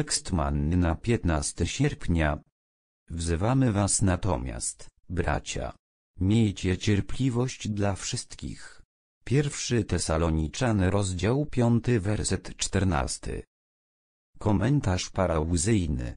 Tekst manny na 15 sierpnia. Wzywamy was natomiast, bracia. Miejcie cierpliwość dla wszystkich. Pierwszy Tesaloniczan rozdział 5 werset 14. Komentarz parauzyjny.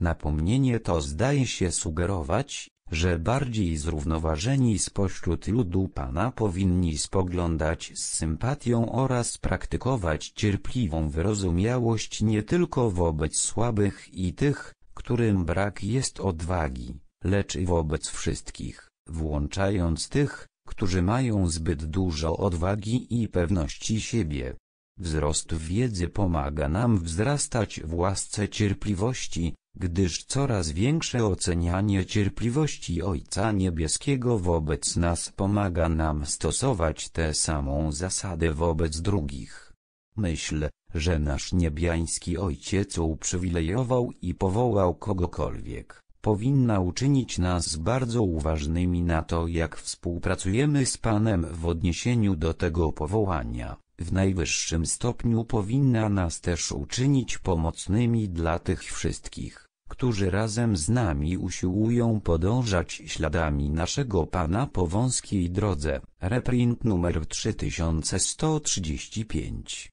Napomnienie to zdaje się sugerować, że bardziej zrównoważeni spośród ludu Pana powinni spoglądać z sympatią oraz praktykować cierpliwą wyrozumiałość nie tylko wobec słabych i tych, którym brak jest odwagi, lecz i wobec wszystkich, włączając tych, którzy mają zbyt dużo odwagi i pewności siebie. Wzrost wiedzy pomaga nam wzrastać w łasce cierpliwości, gdyż coraz większe ocenianie cierpliwości Ojca Niebieskiego wobec nas pomaga nam stosować tę samą zasadę wobec drugich. Myśl, że nasz niebiański Ojciec uprzywilejował i powołał kogokolwiek, powinna uczynić nas bardzo uważnymi na to jak współpracujemy z Panem w odniesieniu do tego powołania w najwyższym stopniu powinna nas też uczynić pomocnymi dla tych wszystkich, którzy razem z nami usiłują podążać śladami naszego Pana po wąskiej drodze. Reprint numer 3135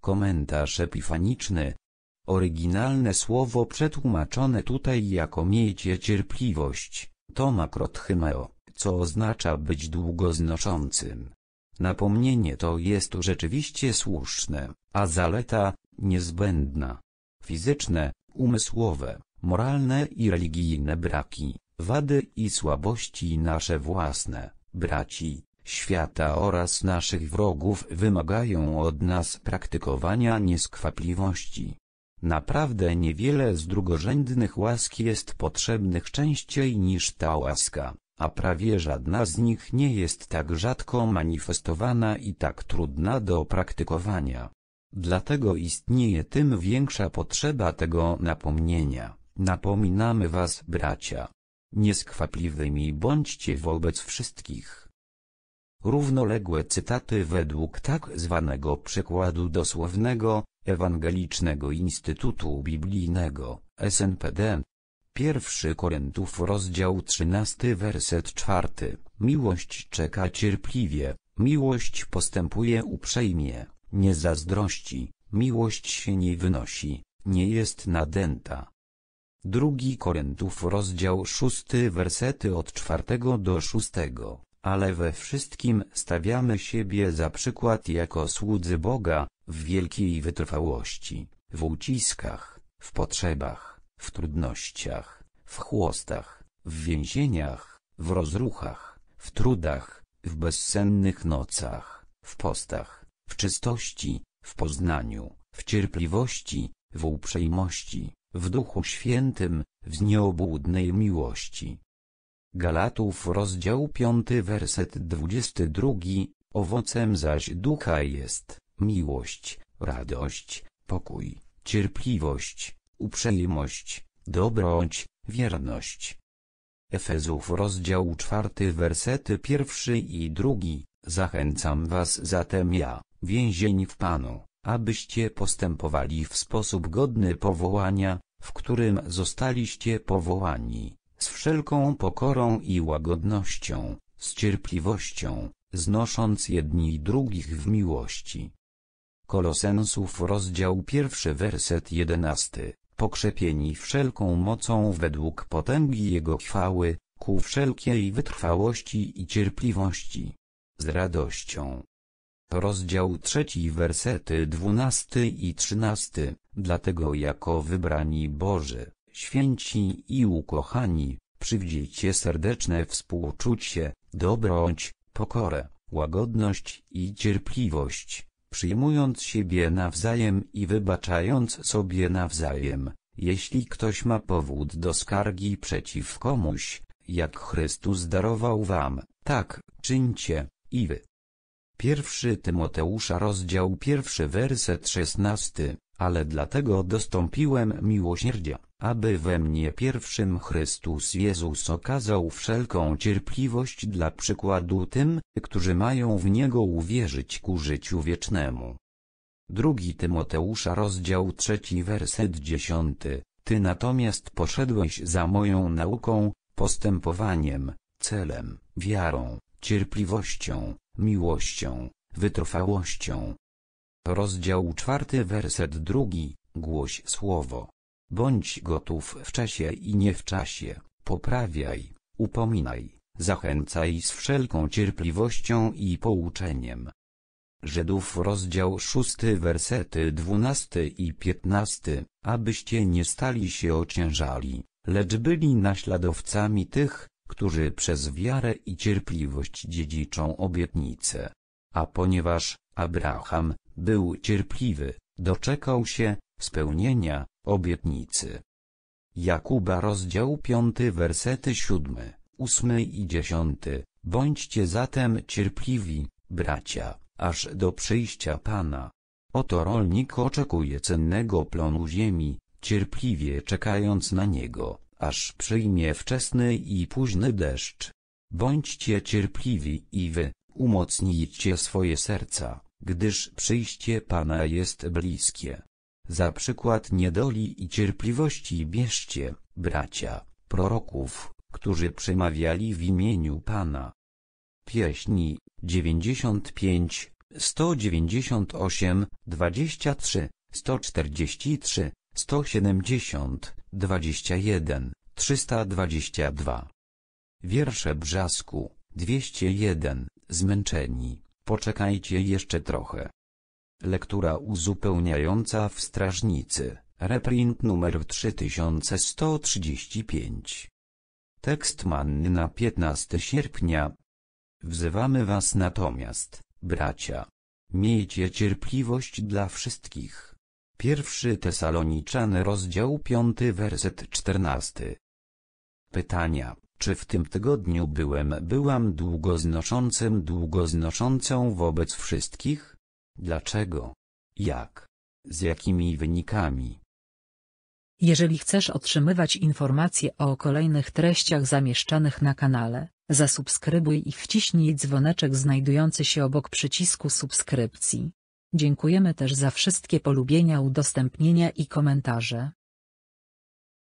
Komentarz epifaniczny Oryginalne słowo przetłumaczone tutaj jako miejcie cierpliwość, to makrotchymeo, co oznacza być długo znoszącym Napomnienie to jest rzeczywiście słuszne, a zaleta, niezbędna. Fizyczne, umysłowe, moralne i religijne braki, wady i słabości nasze własne, braci, świata oraz naszych wrogów wymagają od nas praktykowania nieskwapliwości. Naprawdę niewiele z drugorzędnych łask jest potrzebnych częściej niż ta łaska a prawie żadna z nich nie jest tak rzadko manifestowana i tak trudna do praktykowania. Dlatego istnieje tym większa potrzeba tego napomnienia. Napominamy was, bracia. Nieskwapliwymi bądźcie wobec wszystkich. Równoległe cytaty według tak zwanego przykładu dosłownego, Ewangelicznego Instytutu Biblijnego, SNPD, Pierwszy Korintów rozdział 13 werset 4. Miłość czeka cierpliwie, miłość postępuje uprzejmie, nie zazdrości, miłość się nie wynosi, nie jest nadęta. Drugi Korintów rozdział 6 wersety od 4 do 6. Ale we wszystkim stawiamy siebie za przykład jako słudzy Boga, w wielkiej wytrwałości, w uciskach, w potrzebach w trudnościach, w chłostach, w więzieniach, w rozruchach, w trudach, w bezsennych nocach, w postach, w czystości, w poznaniu, w cierpliwości, w uprzejmości, w Duchu Świętym, w nieobłudnej miłości. Galatów rozdział 5 werset 22 Owocem zaś ducha jest miłość, radość, pokój, cierpliwość, uprzejmość, dobroć, wierność. Efezów rozdział czwarty wersety pierwszy i drugi, zachęcam was zatem ja, więzień w Panu, abyście postępowali w sposób godny powołania, w którym zostaliście powołani, z wszelką pokorą i łagodnością, z cierpliwością, znosząc jedni drugich w miłości. Kolosensów rozdział pierwszy werset jedenasty pokrzepieni wszelką mocą według potęgi Jego chwały, ku wszelkiej wytrwałości i cierpliwości. Z radością. Rozdział trzeci wersety dwunasty i trzynasty, dlatego jako wybrani Boży, święci i ukochani, przywdziejcie serdeczne współczucie, dobroć, pokorę, łagodność i cierpliwość, przyjmując siebie nawzajem i wybaczając sobie nawzajem, jeśli ktoś ma powód do skargi przeciw komuś, jak Chrystus darował wam, tak, czyńcie, i wy. Pierwszy Tymoteusza rozdział pierwszy werset szesnasty ale dlatego dostąpiłem miłosierdzia, aby we mnie pierwszym Chrystus Jezus okazał wszelką cierpliwość dla przykładu tym, którzy mają w Niego uwierzyć ku życiu wiecznemu. Drugi Tymoteusza rozdział trzeci werset dziesiąty. Ty natomiast poszedłeś za moją nauką, postępowaniem, celem, wiarą, cierpliwością, miłością, wytrwałością, Rozdział czwarty werset drugi, głoś słowo. Bądź gotów w czasie i nie w czasie, poprawiaj, upominaj, zachęcaj z wszelką cierpliwością i pouczeniem. Żydów rozdział szósty, wersety dwunasty i piętnasty, abyście nie stali się ociężali, lecz byli naśladowcami tych, którzy przez wiarę i cierpliwość dziedziczą obietnicę. A ponieważ, Abraham, był cierpliwy, doczekał się spełnienia obietnicy. Jakuba rozdział 5 wersety 7, 8 i 10. Bądźcie zatem cierpliwi, bracia, aż do przyjścia Pana. Oto rolnik oczekuje cennego plonu ziemi, cierpliwie czekając na niego, aż przyjmie wczesny i późny deszcz. Bądźcie cierpliwi i wy, umocnijcie swoje serca gdyż przyjście Pana jest bliskie. Za przykład niedoli i cierpliwości bierzcie, bracia, proroków, którzy przemawiali w imieniu Pana. Pieśni 95, 198, 23, 143, 170, 21, 322. Wiersze Brzasku, 201, Zmęczeni. Poczekajcie jeszcze trochę. Lektura uzupełniająca w strażnicy, reprint numer 3135. Tekst manny na 15 sierpnia. Wzywamy was natomiast, bracia. Miejcie cierpliwość dla wszystkich. Pierwszy Tesaloniczany rozdział 5 werset 14. Pytania czy w tym tygodniu byłem byłam długoznoszącym długoznoszącą wobec wszystkich? Dlaczego? Jak? Z jakimi wynikami? Jeżeli chcesz otrzymywać informacje o kolejnych treściach zamieszczanych na kanale, zasubskrybuj i wciśnij dzwoneczek znajdujący się obok przycisku subskrypcji. Dziękujemy też za wszystkie polubienia, udostępnienia i komentarze.